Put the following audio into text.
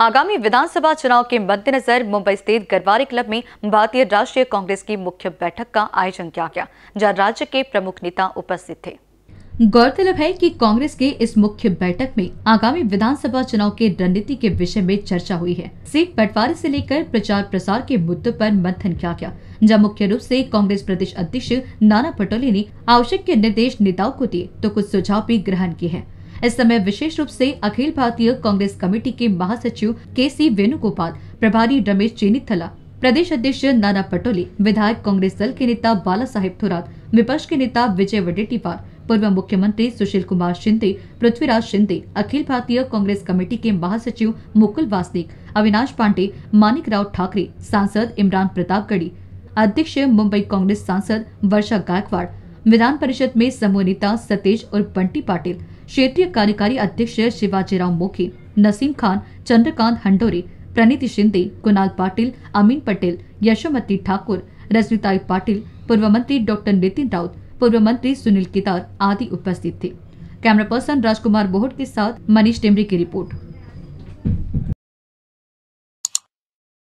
आगामी विधानसभा चुनाव के मद्देनजर मुंबई स्थित गरवारे क्लब में भारतीय राष्ट्रीय कांग्रेस की मुख्य बैठक का आयोजन किया गया जहां राज्य के प्रमुख नेता उपस्थित थे गौरतलब है कि कांग्रेस के इस मुख्य बैठक में आगामी विधानसभा चुनाव के रणनीति के विषय में चर्चा हुई है सीट बंटवारे से लेकर प्रचार प्रसार के मुद्दों पर मंथन किया गया जब मुख्य रूप से कांग्रेस प्रदेश अध्यक्ष नाना पटोले ने आवश्यक के निर्देश नेताओं को दिए तो कुछ सुझाव भी ग्रहण किए हैं इस समय विशेष रूप से अखिल भारतीय कांग्रेस कमेटी के महासचिव के सी वेणुगोपाल प्रभारी रमेश चेनीथला प्रदेश अध्यक्ष नाना पटोले विधायक कांग्रेस दल के नेता बाला साहेब थोरात विपक्ष के नेता विजय वडेटीवार पूर्व मुख्यमंत्री सुशील कुमार शिंदे पृथ्वीराज शिंदे अखिल भारतीय कांग्रेस कमेटी के महासचिव मुकुल वासनिक अविनाश पांडे मानिक राव ठाकरे सांसद इमरान प्रतापगढ़ी अध्यक्ष मुंबई कांग्रेस सांसद वर्षा गायकवाड़ विधान परिषद में समूह नेता सतेज और बंटी पाटिल क्षेत्रीय कार्यकारी अध्यक्ष शिवाजीराव मोखी नसीम खान चंद्रकांत हंडोरे प्रणीति शिंदे कुणाल पाटिल अमीन पटेल यशोमती ठाकुर रजनीताई पाटिल पूर्व मंत्री डॉक्टर नितिन राउत पूर्व मंत्री सुनील केदार आदि उपस्थित थे कैमरा पर्सन राजकुमार बोहट के साथ मनीष टेमरी की रिपोर्ट